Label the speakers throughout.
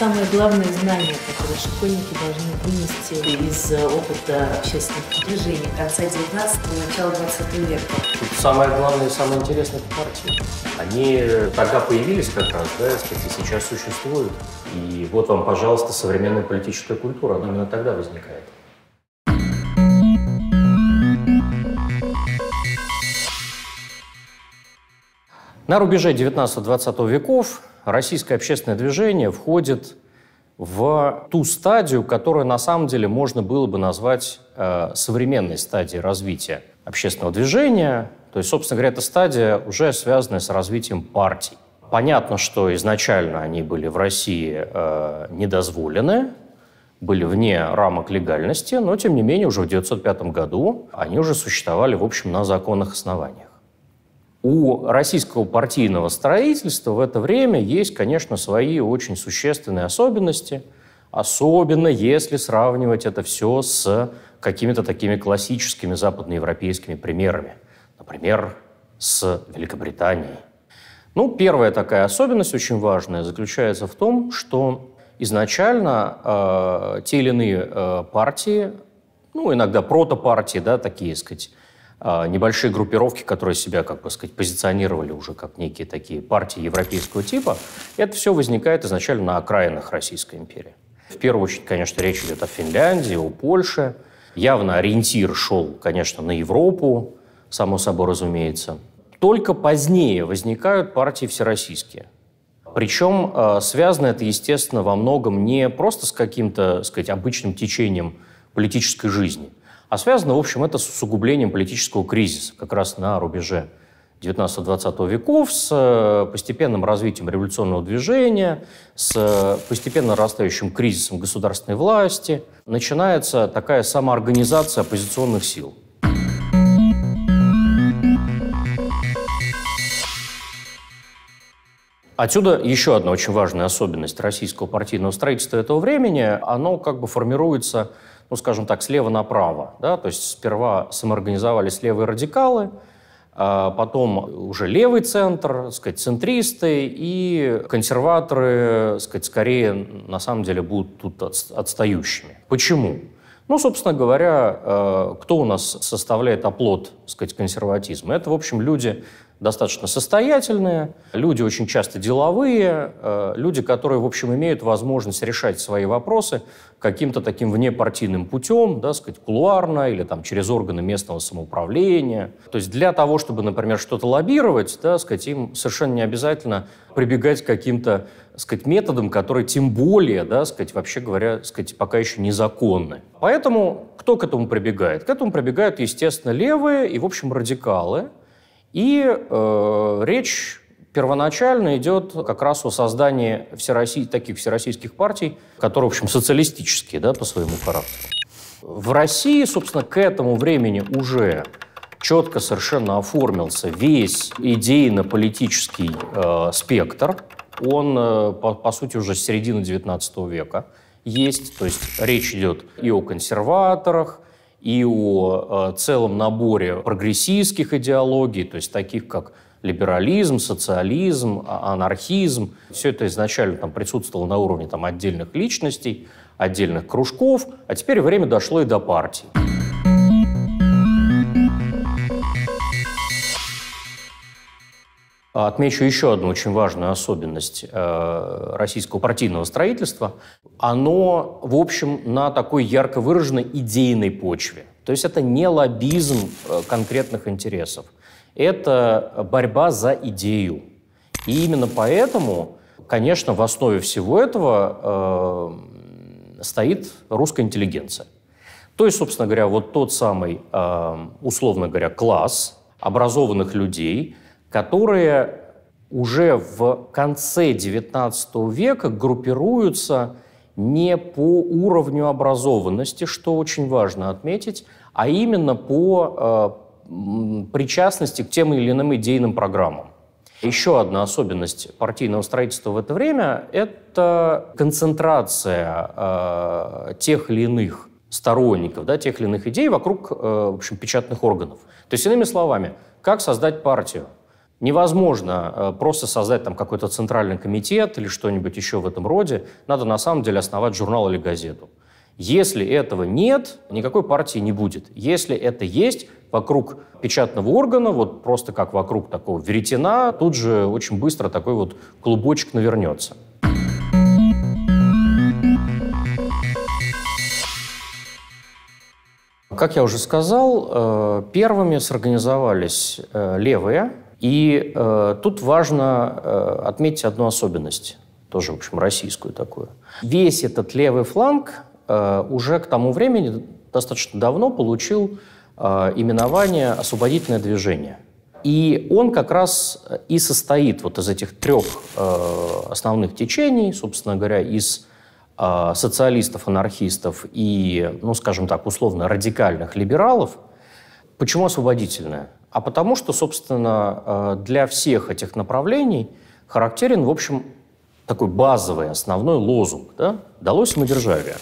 Speaker 1: самое главное знание, которое школьники должны вынести из э, опыта общественных движений конца 19-го, начала 20 века? Тут самое главное и самое интересное – партии. Они тогда появились как раз, да, сказать, и сейчас существуют. И вот вам, пожалуйста, современная политическая культура, она именно тогда возникает. На рубеже 19-20 веков российское общественное движение входит в ту стадию, которую на самом деле можно было бы назвать э, современной стадией развития общественного движения. То есть, собственно говоря, эта стадия уже связана с развитием партий. Понятно, что изначально они были в России э, недозволены, были вне рамок легальности, но, тем не менее, уже в 1905 году они уже существовали, в общем, на законных основаниях. У российского партийного строительства в это время есть, конечно, свои очень существенные особенности, особенно если сравнивать это все с какими-то такими классическими западноевропейскими примерами. Например, с Великобританией. Ну, первая такая особенность очень важная заключается в том, что изначально э, те или иные э, партии, ну, иногда протопартии, да, такие, сказать, а, небольшие группировки, которые себя, как бы сказать, позиционировали уже как некие такие партии европейского типа, это все возникает изначально на окраинах Российской империи. В первую очередь, конечно, речь идет о Финляндии, о Польше. Явно ориентир шел, конечно, на Европу, само собой разумеется. Только позднее возникают партии всероссийские. Причем а, связано это, естественно, во многом не просто с каким-то, сказать, обычным течением политической жизни – а связано, в общем, это с усугублением политического кризиса как раз на рубеже 19-20 веков, с э, постепенным развитием революционного движения, с э, постепенно растающим кризисом государственной власти, начинается такая самоорганизация оппозиционных сил. Отсюда еще одна очень важная особенность российского партийного строительства этого времени. Оно как бы формируется ну, скажем так, слева направо. Да? То есть сперва самоорганизовались левые радикалы, а потом уже левый центр, так сказать, центристы и консерваторы, так сказать, скорее, на самом деле, будут тут отстающими. Почему? Ну, собственно говоря, э, кто у нас составляет оплот, так сказать, консерватизма? Это, в общем, люди достаточно состоятельные, люди очень часто деловые, э, люди, которые, в общем, имеют возможность решать свои вопросы каким-то таким внепартийным путем, да, сказать, кулуарно или там через органы местного самоуправления. То есть для того, чтобы, например, что-то лоббировать, да, сказать, им совершенно не обязательно прибегать к каким-то сказать, методам, которые тем более, да, сказать, вообще говоря, сказать, пока еще незаконны. Поэтому кто к этому прибегает? К этому прибегают, естественно, левые и, в общем, радикалы – и э, речь первоначально идет как раз о создании всероссий, таких всероссийских партий, которые, в общем, социалистические да, по своему характеру. В России, собственно, к этому времени уже четко совершенно оформился весь идейно-политический э, спектр. Он, э, по, по сути, уже с середины XIX века есть. То есть речь идет и о консерваторах, и о э, целом наборе прогрессистских идеологий, то есть таких как либерализм, социализм, а, анархизм. Все это изначально там присутствовало на уровне там, отдельных личностей, отдельных кружков, а теперь время дошло и до партий. А отмечу еще одну очень важную особенность э, российского партийного строительства. Оно, в общем, на такой ярко выраженной идейной почве. То есть это не лоббизм э, конкретных интересов. Это борьба за идею. И именно поэтому, конечно, в основе всего этого э, стоит русская интеллигенция. То есть, собственно говоря, вот тот самый, э, условно говоря, класс образованных людей – которые уже в конце XIX века группируются не по уровню образованности, что очень важно отметить, а именно по э, причастности к тем или иным идейным программам. Еще одна особенность партийного строительства в это время – это концентрация э, тех или иных сторонников, да, тех или иных идей вокруг э, в общем, печатных органов. То есть, иными словами, как создать партию – Невозможно э, просто создать там какой-то центральный комитет или что-нибудь еще в этом роде. Надо на самом деле основать журнал или газету. Если этого нет, никакой партии не будет. Если это есть, вокруг печатного органа, вот просто как вокруг такого веретена, тут же очень быстро такой вот клубочек навернется. Как я уже сказал, э, первыми сорганизовались э, левые, и э, тут важно э, отметить одну особенность, тоже, в общем, российскую такую. Весь этот левый фланг э, уже к тому времени достаточно давно получил э, именование «освободительное движение». И он как раз и состоит вот из этих трех э, основных течений, собственно говоря, из э, социалистов, анархистов и, ну, скажем так, условно радикальных либералов. Почему освободительное? А потому что, собственно, э, для всех этих направлений характерен, в общем, такой базовый, основной лозунг. Да? «Далось самодержавие».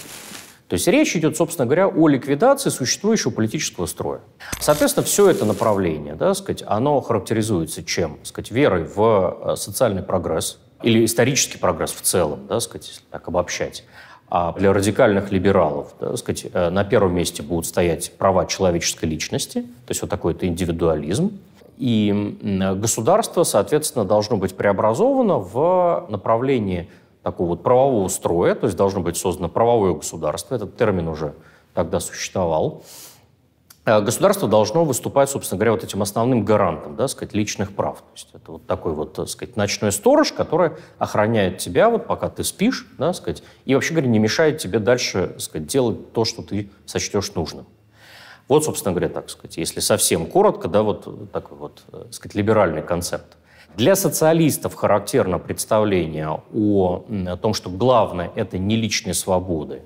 Speaker 1: То есть речь идет, собственно говоря, о ликвидации существующего политического строя. Соответственно, все это направление, да, сказать, оно характеризуется чем? Сказать, верой в э, социальный прогресс или исторический прогресс в целом, да, сказать, если так обобщать. А для радикальных либералов, да, сказать, э, на первом месте будут стоять права человеческой личности, то есть вот такой-то индивидуализм. И э, государство, соответственно, должно быть преобразовано в направлении такого вот правового строя, то есть должно быть создано правовое государство, этот термин уже тогда существовал, Э, государство должно выступать, собственно говоря, вот этим основным гарантом, да, сказать, личных прав. То есть это вот такой вот, так э, сказать, ночной сторож, который охраняет тебя, вот пока ты спишь, да, сказать, и вообще, говоря, не мешает тебе дальше, так сказать, делать то, что ты сочтешь нужным. Вот, собственно говоря, так сказать, если совсем коротко, да, вот такой вот, так э, сказать, либеральный концепт. Для социалистов характерно представление о, о том, что главное – это не личные свободы,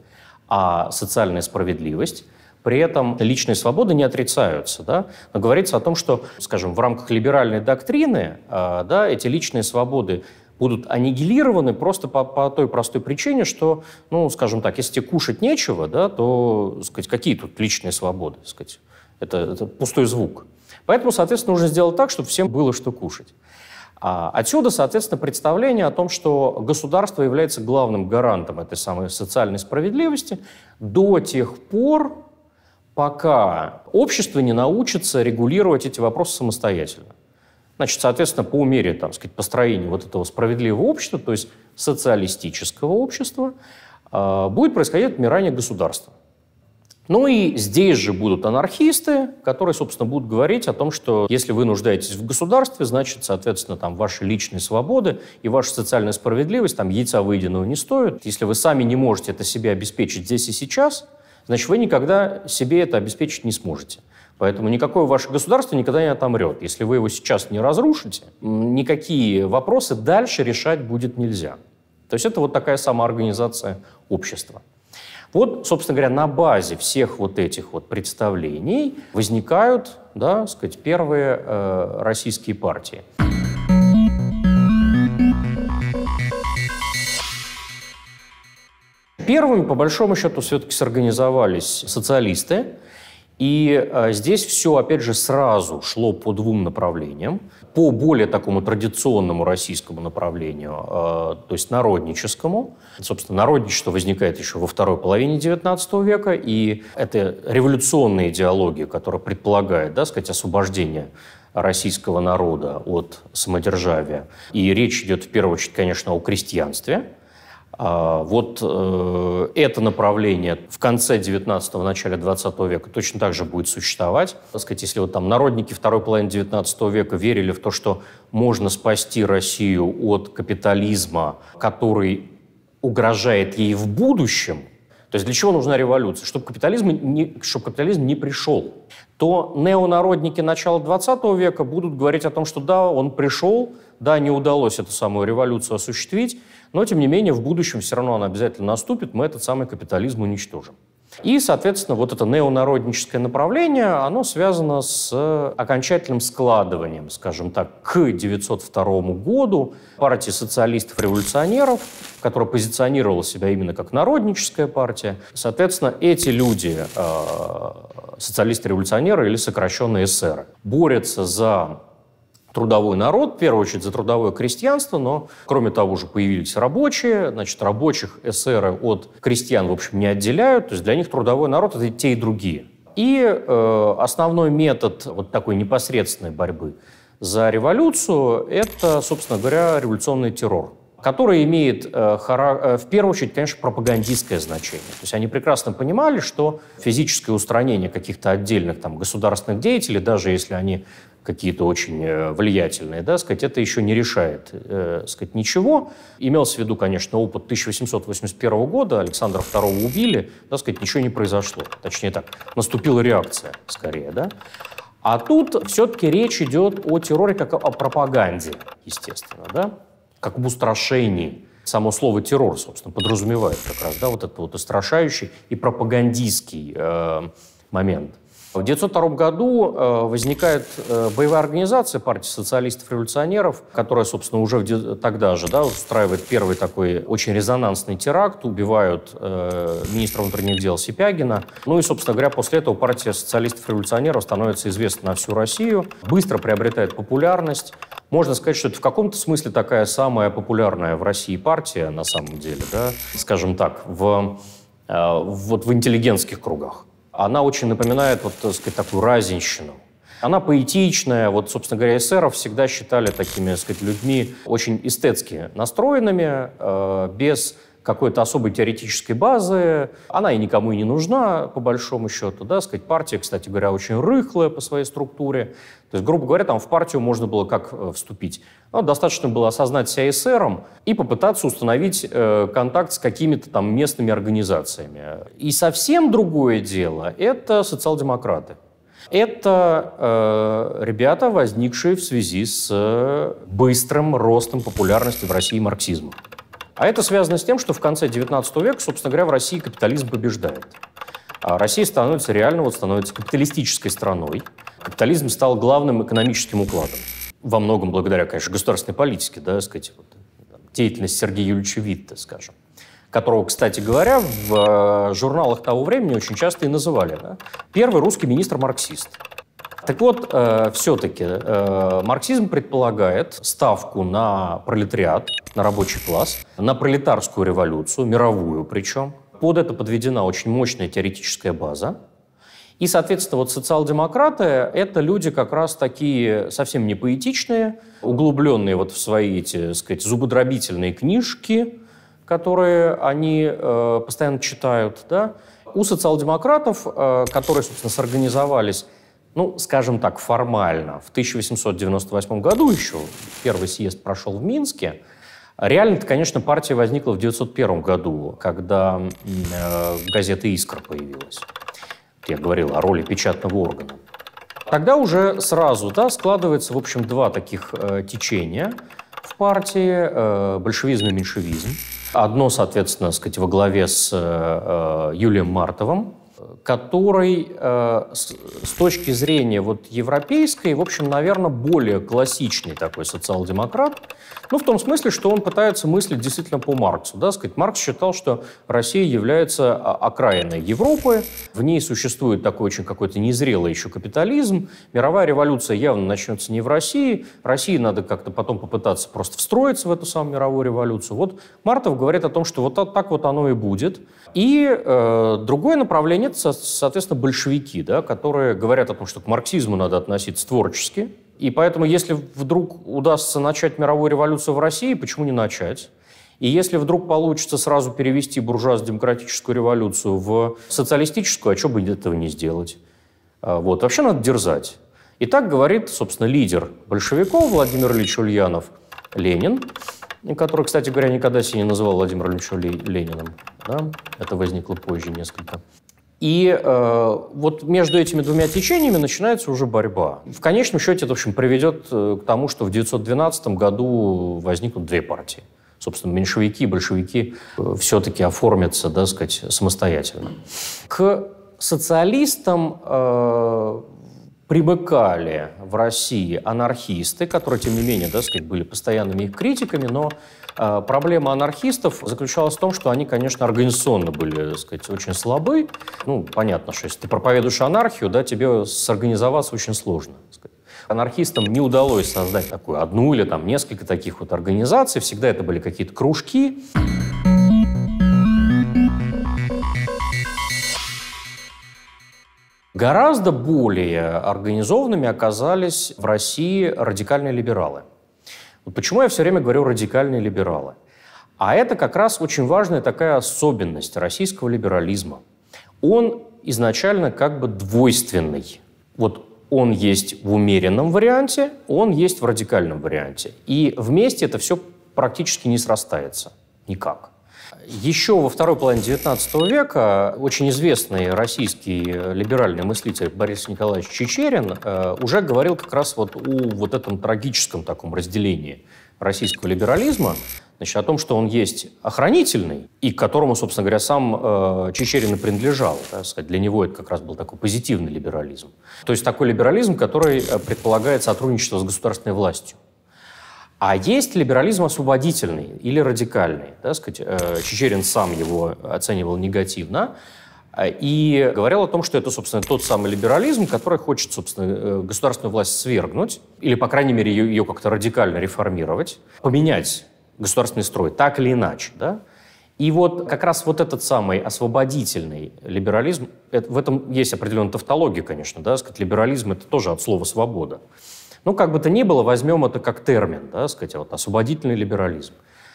Speaker 1: а социальная справедливость. При этом личные свободы не отрицаются. Да? Но говорится о том, что, скажем, в рамках либеральной доктрины а, да, эти личные свободы будут аннигилированы просто по, по той простой причине, что, ну, скажем так, если тебе кушать нечего, да, то, сказать, какие тут личные свободы, сказать, это, это пустой звук. Поэтому, соответственно, нужно сделать так, чтобы всем было что кушать. А отсюда, соответственно, представление о том, что государство является главным гарантом этой самой социальной справедливости до тех пор, пока общество не научится регулировать эти вопросы самостоятельно. Значит, соответственно, по мере там, сказать, построения вот этого справедливого общества, то есть социалистического общества, а, будет происходить отмирание государства. Ну и здесь же будут анархисты, которые, собственно, будут говорить о том, что если вы нуждаетесь в государстве, значит, соответственно, там ваши личные свободы и ваша социальная справедливость, там яйца выеденного не стоят. Если вы сами не можете это себе обеспечить здесь и сейчас – значит, вы никогда себе это обеспечить не сможете. Поэтому никакое ваше государство никогда не отомрет. Если вы его сейчас не разрушите, никакие вопросы дальше решать будет нельзя. То есть это вот такая самоорганизация общества. Вот, собственно говоря, на базе всех вот этих вот представлений возникают, да, сказать, первые э, российские партии. первыми, по большому счету, все-таки сорганизовались социалисты. И а, здесь все, опять же, сразу шло по двум направлениям. По более такому традиционному российскому направлению, а, то есть народническому. Собственно, народничество возникает еще во второй половине XIX века, и это революционная идеология, которая предполагает, да, сказать, освобождение российского народа от самодержавия. И речь идет в первую очередь, конечно, о крестьянстве – а, вот э, это направление в конце 19-го, начале 20 века точно так же будет существовать. Так сказать, если вот там народники второй половины 19 века верили в то, что можно спасти Россию от капитализма, который угрожает ей в будущем, то есть для чего нужна революция? Чтобы капитализм не, чтобы капитализм не пришел. То неонародники начала 20 века будут говорить о том, что да, он пришел, да, не удалось эту самую революцию осуществить, но, тем не менее, в будущем все равно она обязательно наступит, мы этот самый капитализм уничтожим. И, соответственно, вот это неонародническое направление, оно связано с э, окончательным складыванием, скажем так, к 1902 году партии социалистов-революционеров, которая позиционировала себя именно как народническая партия. Соответственно, эти люди, э, социалисты-революционеры или сокращенные эсеры, борются за трудовой народ, в первую очередь за трудовое крестьянство, но, кроме того же, появились рабочие, значит, рабочих эсеры от крестьян, в общем, не отделяют, то есть для них трудовой народ – это те, и другие. И э, основной метод вот такой непосредственной борьбы за революцию – это, собственно говоря, революционный террор которая имеет э, э, в первую очередь, конечно, пропагандистское значение. То есть они прекрасно понимали, что физическое устранение каких-то отдельных там, государственных деятелей, даже если они какие-то очень э, влиятельные, да, сказать, это еще не решает э, сказать, ничего. Имелся в виду, конечно, опыт 1881 года, Александра II убили, да, сказать, ничего не произошло. Точнее так, наступила реакция скорее. Да? А тут все-таки речь идет о терроре как о пропаганде, естественно. Да? как об устрашении. Само слово террор, собственно, подразумевает как раз да, вот этот вот устрашающий и пропагандистский э, момент. В 1902 году э, возникает э, боевая организация партии социалистов-революционеров, которая, собственно, уже тогда же да, устраивает первый такой очень резонансный теракт, убивают э, министра внутренних дел Сипягина. Ну и, собственно говоря, после этого партия социалистов-революционеров становится известна на всю Россию, быстро приобретает популярность. Можно сказать, что это в каком-то смысле такая самая популярная в России партия, на самом деле, да, скажем так, в, э, вот в интеллигентских кругах она очень напоминает вот, так сказать, такую разнщину. Она поэтичная. Вот, собственно говоря, эсеров всегда считали такими, так сказать, людьми очень эстетски настроенными, э, без какой-то особой теоретической базы. Она и никому и не нужна, по большому счету. Да? Сказать, партия, кстати говоря, очень рыхлая по своей структуре. То есть, грубо говоря, там в партию можно было как э, вступить? Ну, достаточно было осознать себя эсером и попытаться установить э, контакт с какими-то там местными организациями. И совсем другое дело — это социал-демократы. Это э, ребята, возникшие в связи с э, быстрым ростом популярности в России марксизма. А это связано с тем, что в конце 19 века, собственно говоря, в России капитализм побеждает. А Россия становится реально вот становится капиталистической страной. Капитализм стал главным экономическим укладом. Во многом благодаря, конечно, государственной политике, да, сказать, вот, деятельность Сергея Юльевича Витта, скажем которого, кстати говоря, в э, журналах того времени очень часто и называли. Да? Первый русский министр-марксист. Так вот, э, все-таки э, марксизм предполагает ставку на пролетариат, на рабочий класс, на пролетарскую революцию, мировую причем. Под это подведена очень мощная теоретическая база. И, соответственно, вот социал-демократы — это люди как раз такие совсем не поэтичные, углубленные вот в свои эти, так сказать, зубодробительные книжки, которые они э, постоянно читают, да, у социал-демократов, э, которые, собственно, сорганизовались ну, скажем так, формально, в 1898 году еще первый съезд прошел в Минске. Реально-то, конечно, партия возникла в 1901 году, когда э, газета «Искра» появилась. Я говорил о роли печатного органа. Тогда уже сразу да, складывается, в общем, два таких э, течения в партии э, – большевизм и меньшевизм. Одно, соответственно, сказать, во главе с э, э Юлием Мартовым, который э, с точки зрения вот европейской, в общем, наверное, более классичный такой социал-демократ. Ну, в том смысле, что он пытается мыслить действительно по Марксу. Да? Сказать, Маркс считал, что Россия является а, окраиной Европы, в ней существует такой очень какой-то незрелый еще капитализм, мировая революция явно начнется не в России, России надо как-то потом попытаться просто встроиться в эту самую мировую революцию. Вот Мартов говорит о том, что вот так вот оно и будет. И э, другое направление это, соответственно, большевики, да, которые говорят о том, что к марксизму надо относиться творчески. И поэтому, если вдруг удастся начать мировую революцию в России, почему не начать? И если вдруг получится сразу перевести буржуаз-демократическую революцию в социалистическую, а что бы этого не сделать? А, вот. Вообще надо дерзать. И так говорит, собственно, лидер большевиков Владимир Ильич Ульянов Ленин, который, кстати говоря, никогда себе не называл Владимиром Ильича Лениным. Да? Это возникло позже несколько. И э, вот между этими двумя течениями начинается уже борьба. В конечном счете это, в общем, приведет э, к тому, что в 1912 году возникнут две партии. Собственно, меньшевики и большевики э, все-таки оформятся, да, сказать, самостоятельно. К социалистам э, примыкали в России анархисты, которые, тем не менее, да, сказать, были постоянными их критиками, но а, проблема анархистов заключалась в том, что они, конечно, организационно были, так сказать, очень слабы. Ну, понятно, что если ты проповедуешь анархию, да, тебе сорганизоваться очень сложно. Анархистам не удалось создать такую одну или там несколько таких вот организаций. Всегда это были какие-то кружки. Гораздо более организованными оказались в России радикальные либералы. Вот почему я все время говорю радикальные либералы? А это как раз очень важная такая особенность российского либерализма. Он изначально как бы двойственный. Вот он есть в умеренном варианте, он есть в радикальном варианте. И вместе это все практически не срастается никак. Еще во второй половине XIX века очень известный российский э, либеральный мыслитель Борис Николаевич Чечерин э, уже говорил как раз вот о вот этом трагическом таком разделении российского либерализма, значит, о том, что он есть охранительный, и к которому, собственно говоря, сам э, Чечерин и принадлежал. Да, сказать, для него это как раз был такой позитивный либерализм. То есть такой либерализм, который э, предполагает сотрудничество с государственной властью. А есть либерализм освободительный или радикальный. Да, сказать, э, Чечерин сам его оценивал негативно э, и говорил о том, что это, собственно, тот самый либерализм, который хочет, собственно, э, государственную власть свергнуть или, по крайней мере, ее, ее как-то радикально реформировать, поменять государственный строй так или иначе. Да? И вот как раз вот этот самый освободительный либерализм, это, в этом есть определенная тавтология, конечно, да, сказать, либерализм — это тоже от слова «свобода». Ну, как бы то ни было, возьмем это как термин, да, сказать, вот, освободительный либерализм.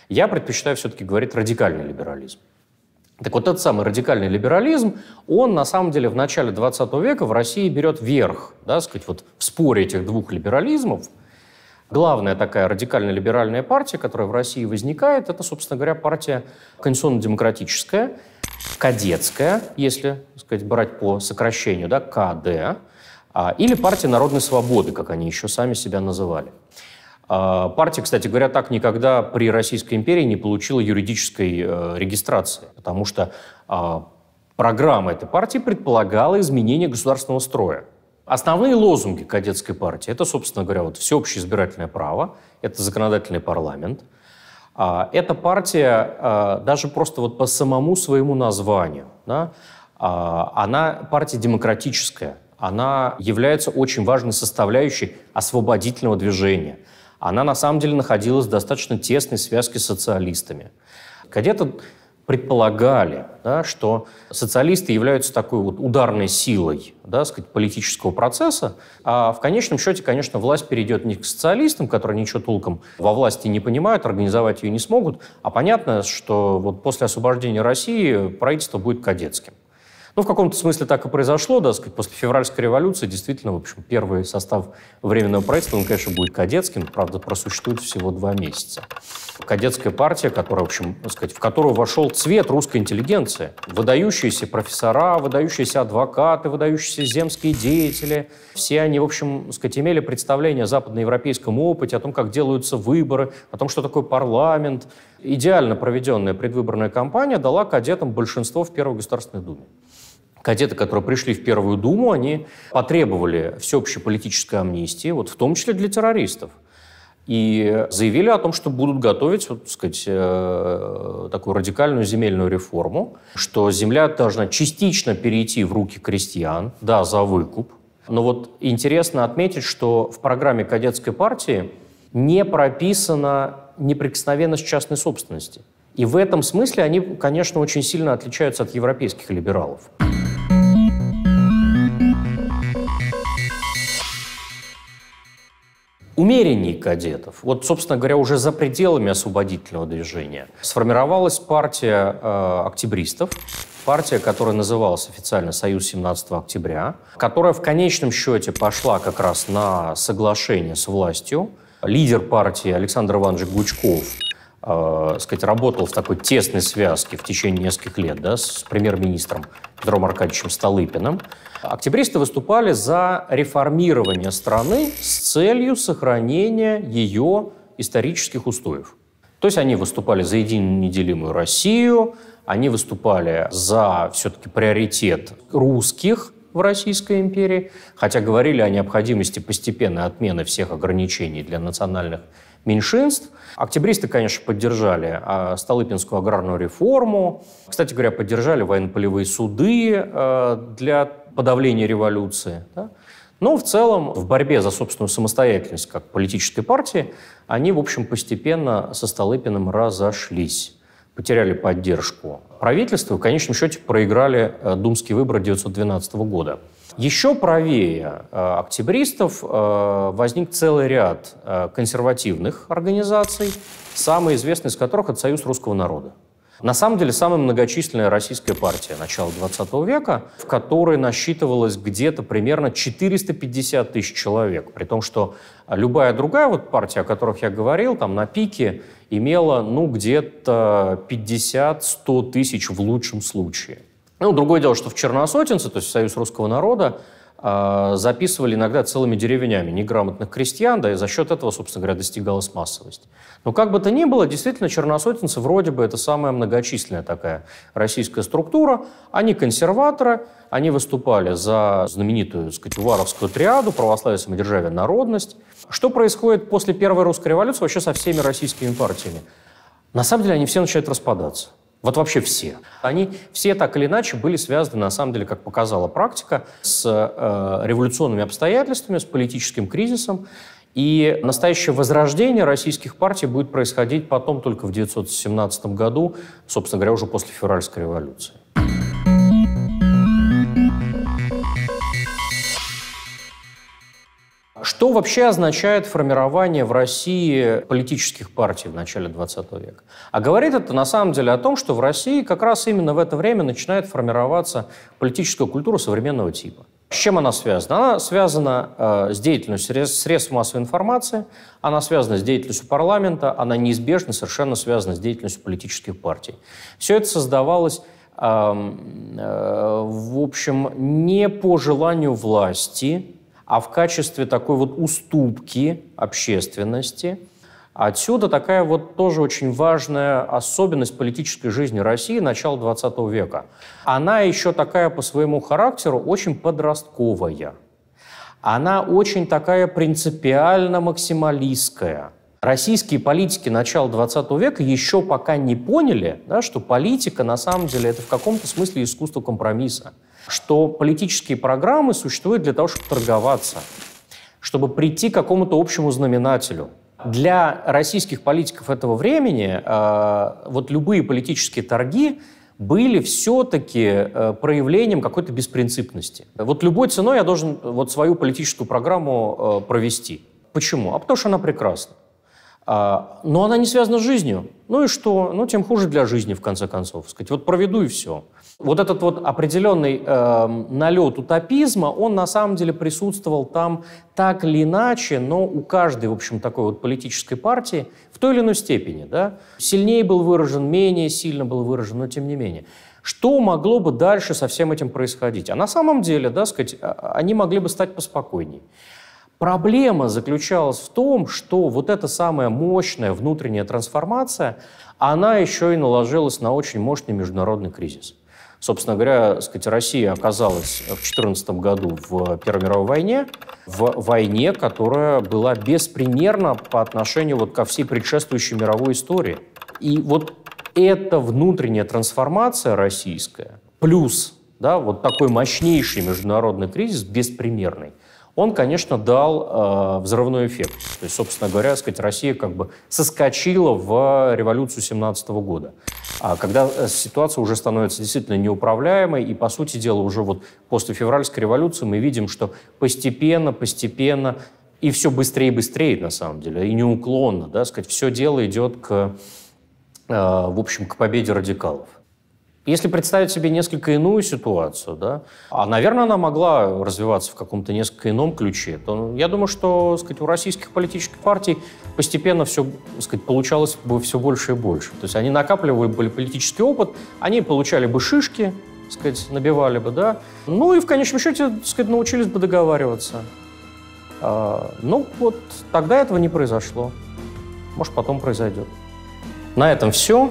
Speaker 1: Я предпочитаю все-таки говорить радикальный либерализм. Так вот, этот самый радикальный либерализм, он на самом деле в начале 20 века в России берет верх, да, сказать, вот в споре этих двух либерализмов. Главная такая радикально-либеральная партия, которая в России возникает, это, собственно говоря, партия конституционно-демократическая, кадетская, если сказать, брать по сокращению, да, КД, а, или партия народной свободы, как они еще сами себя называли. А, партия, кстати говоря, так никогда при Российской империи не получила юридической э, регистрации, потому что а, программа этой партии предполагала изменение государственного строя. Основные лозунги кадетской партии – это, собственно говоря, вот всеобщее избирательное право, это законодательный парламент. Эта партия даже просто вот по самому своему названию, да, она партия демократическая, она является очень важной составляющей освободительного движения. Она на самом деле находилась в достаточно тесной связке с социалистами. Кадеты предполагали, да, что социалисты являются такой вот ударной силой да, сказать, политического процесса, а в конечном счете, конечно, власть перейдет не к социалистам, которые ничего толком во власти не понимают, организовать ее не смогут, а понятно, что вот после освобождения России правительство будет кадетским. Ну, в каком-то смысле так и произошло, да, сказать, после февральской революции действительно, в общем, первый состав Временного правительства, он, конечно, будет кадетским, правда, просуществует всего два месяца. Кадетская партия, которая, в общем, сказать, в которую вошел цвет русской интеллигенции, выдающиеся профессора, выдающиеся адвокаты, выдающиеся земские деятели, все они, в общем, сказать, имели представление о западноевропейском опыте, о том, как делаются выборы, о том, что такое парламент. Идеально проведенная предвыборная кампания дала кадетам большинство в Первой Государственной Думе кадеты, которые пришли в Первую Думу, они потребовали всеобщей политической амнистии, вот в том числе для террористов. И заявили о том, что будут готовить, вот, так сказать, э, такую радикальную земельную реформу, что земля должна частично перейти в руки крестьян, да, за выкуп. Но вот интересно отметить, что в программе кадетской партии не прописана неприкосновенность частной собственности. И в этом смысле они, конечно, очень сильно отличаются от европейских либералов. умеренней кадетов, вот, собственно говоря, уже за пределами освободительного движения, сформировалась партия э, октябристов, партия, которая называлась официально «Союз 17 октября», которая в конечном счете пошла как раз на соглашение с властью. Лидер партии Александр Иванович Гучков э, сказать, работал в такой тесной связке в течение нескольких лет да, с премьер-министром Петром Аркадьевичем Столыпиным, октябристы выступали за реформирование страны с целью сохранения ее исторических устоев. То есть они выступали за единую неделимую Россию, они выступали за все-таки приоритет русских в Российской империи, хотя говорили о необходимости постепенной отмены всех ограничений для национальных меньшинств. Октябристы, конечно, поддержали а, Столыпинскую аграрную реформу. Кстати говоря, поддержали военно-полевые суды а, для подавления революции. Но ну, в целом в борьбе за собственную самостоятельность как политической партии они, в общем, постепенно со Столыпиным разошлись потеряли поддержку правительства и в конечном счете проиграли э, думские выборы 1912 года. Еще правее э, октябристов э, возник целый ряд э, консервативных организаций, самый известный из которых – это Союз русского народа. На самом деле, самая многочисленная российская партия начала XX века, в которой насчитывалось где-то примерно 450 тысяч человек, при том, что любая другая вот партия, о которых я говорил, там на пике имела, ну, где-то 50-100 тысяч в лучшем случае. Ну, другое дело, что в Черносотенце, то есть в Союз русского народа, а, записывали иногда целыми деревнями неграмотных крестьян, да, и за счет этого, собственно говоря, достигалась массовость. Но как бы то ни было, действительно, черносотенцы вроде бы это самая многочисленная такая российская структура. Они консерваторы, они выступали за знаменитую Уваровскую триаду, православие, самодержавие, народность. Что происходит после Первой русской революции вообще со всеми российскими партиями? На самом деле они все начинают распадаться. Вот вообще все. Они все так или иначе были связаны, на самом деле, как показала практика, с э, революционными обстоятельствами, с политическим кризисом. И настоящее возрождение российских партий будет происходить потом, только в 1917 году, собственно говоря, уже после февральской революции. Что вообще означает формирование в России политических партий в начале 20 века? А говорит это на самом деле о том, что в России как раз именно в это время начинает формироваться политическая культура современного типа. С чем она связана? Она связана э, с деятельностью средств, средств массовой информации, она связана с деятельностью парламента, она неизбежно совершенно связана с деятельностью политических партий. Все это создавалось эм, э, в общем, не по желанию власти, а в качестве такой вот уступки общественности. Отсюда такая вот тоже очень важная особенность политической жизни России начала XX века. Она еще такая по своему характеру очень подростковая. Она очень такая принципиально максималистская. Российские политики начала XX века еще пока не поняли, да, что политика на самом деле это в каком-то смысле искусство компромисса что политические программы существуют для того, чтобы торговаться, чтобы прийти к какому-то общему знаменателю. Для российских политиков этого времени э, вот любые политические торги были все-таки э, проявлением какой-то беспринципности. Вот любой ценой я должен э, вот свою политическую программу э, провести. Почему? А потому что она прекрасна. А, но она не связана с жизнью. Ну и что? Ну, тем хуже для жизни, в конце концов. Сказать, вот проведу и все. Вот этот вот определенный э, налет утопизма, он на самом деле присутствовал там так или иначе, но у каждой, в общем, такой вот политической партии в той или иной степени, да, сильнее был выражен, менее сильно был выражен, но тем не менее. Что могло бы дальше со всем этим происходить? А на самом деле, да, сказать, а, они могли бы стать поспокойней. Проблема заключалась в том, что вот эта самая мощная внутренняя трансформация, она еще и наложилась на очень мощный международный кризис. Собственно говоря, сказать, Россия оказалась в 2014 году в Первой мировой войне, в войне, которая была беспримерна по отношению вот ко всей предшествующей мировой истории. И вот эта внутренняя трансформация российская, плюс да, вот такой мощнейший международный кризис, беспримерный, он, конечно, дал э, взрывной эффект. То есть, собственно говоря, сказать, Россия как бы соскочила в революцию 17 года, А когда э, ситуация уже становится действительно неуправляемой, и, по сути дела, уже вот после февральской революции мы видим, что постепенно, постепенно и все быстрее и быстрее, на самом деле, и неуклонно, да, сказать, все дело идет к, э, в общем, к победе радикалов. Если представить себе несколько иную ситуацию, да, а, наверное, она могла развиваться в каком-то несколько ином ключе, то ну, я думаю, что сказать, у российских политических партий постепенно все сказать, получалось бы все больше и больше. То есть они накапливали бы политический опыт, они получали бы шишки, сказать, набивали бы, да, ну и в конечном счете сказать, научились бы договариваться. А, ну вот тогда этого не произошло. Может, потом произойдет. На этом все.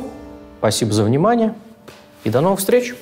Speaker 1: Спасибо за внимание. И до новых встреч!